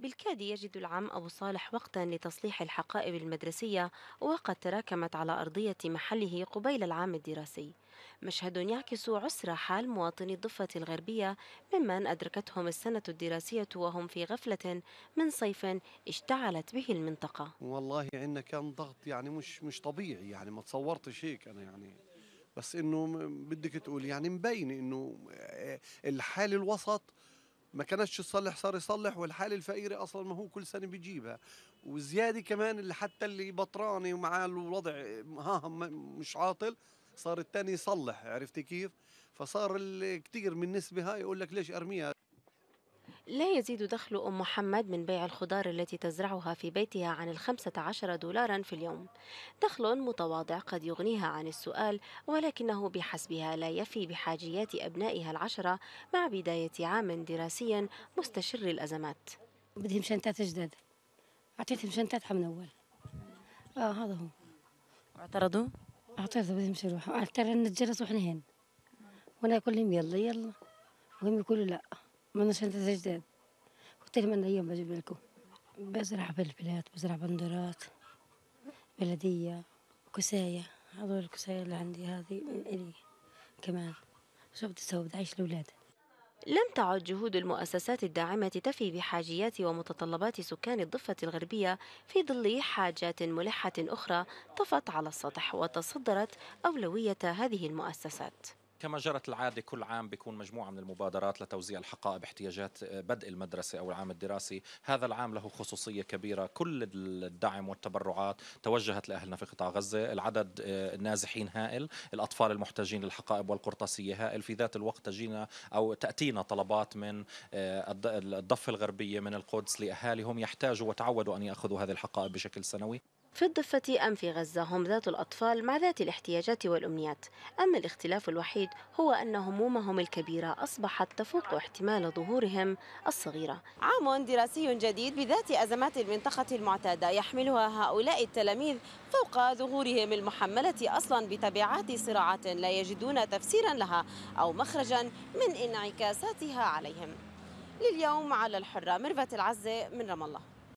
بالكاد يجد العم أبو صالح وقتا لتصليح الحقائب المدرسية وقد تراكمت على أرضية محله قبيل العام الدراسي مشهد يعكس عسر حال مواطني الضفة الغربية ممن أدركتهم السنة الدراسية وهم في غفلة من صيف اشتعلت به المنطقة والله عندنا كان ضغط يعني مش مش طبيعي يعني ما تصورتش هيك أنا يعني بس انه بدك تقول يعني مبين انه آه، الحال الوسط ما كانش يصلح صار يصلح والحال الفقيري اصلا ما هو كل سنه بيجيبها وزياده كمان اللي حتى اللي بطراني ومعاه الوضع ها مش عاطل صار الثاني يصلح عرفتي كيف فصار كثير من النسبه هاي يقول لك ليش ارميها لا يزيد دخل أم محمد من بيع الخضار التي تزرعها في بيتها عن الخمسة عشر دولارا في اليوم دخل متواضع قد يغنيها عن السؤال ولكنه بحسبها لا يفي بحاجيات أبنائها العشرة مع بداية عام دراسي مستشر الأزمات بدهم شنطات جداد أعطيتهم شنطات من أول آه هذا هو اعترضوا؟ اعترضوا بدهم يروحوا اعترضوا نتجرسوا وإحنا هنا وأنا كلهم لهم يلا يلا وهم يقولوا لأ من شنطة جداد قلت لهم أنا اليوم بجيب لكم بزرع فلفلات بزرع بندورات بلدية كساية هذول الكساية اللي عندي هذه إلي كمان شو أسوي بدي أعيش الأولاد لم تعد جهود المؤسسات الداعمة تفي بحاجيات ومتطلبات سكان الضفة الغربية في ظل حاجات ملحة أخرى طفت على السطح وتصدرت أولوية هذه المؤسسات كما جرت العادة كل عام بيكون مجموعة من المبادرات لتوزيع الحقائب باحتياجات آه، بدء المدرسة أو العام الدراسي هذا العام له خصوصية كبيرة كل الدعم والتبرعات توجهت لأهلنا في قطاع غزة العدد النازحين آه، هائل الأطفال المحتاجين للحقائب والقرطاسية هائل في ذات الوقت تجينا أو تأتينا طلبات من آه، الضفة الغربية من القدس لأهاليهم يحتاجوا وتعودوا أن يأخذوا هذه الحقائب بشكل سنوي في الضفة أم في غزة هم ذات الأطفال مع ذات الاحتياجات والأمنيات أما الاختلاف الوحيد هو أن همومهم الكبيرة أصبحت تفوق احتمال ظهورهم الصغيرة عام دراسي جديد بذات أزمات المنطقة المعتادة يحملها هؤلاء التلاميذ فوق ظهورهم المحملة أصلا بتبعات صراعات لا يجدون تفسيرا لها أو مخرجا من انعكاساتها عليهم لليوم على الحرة ميرفت العزة من رام الله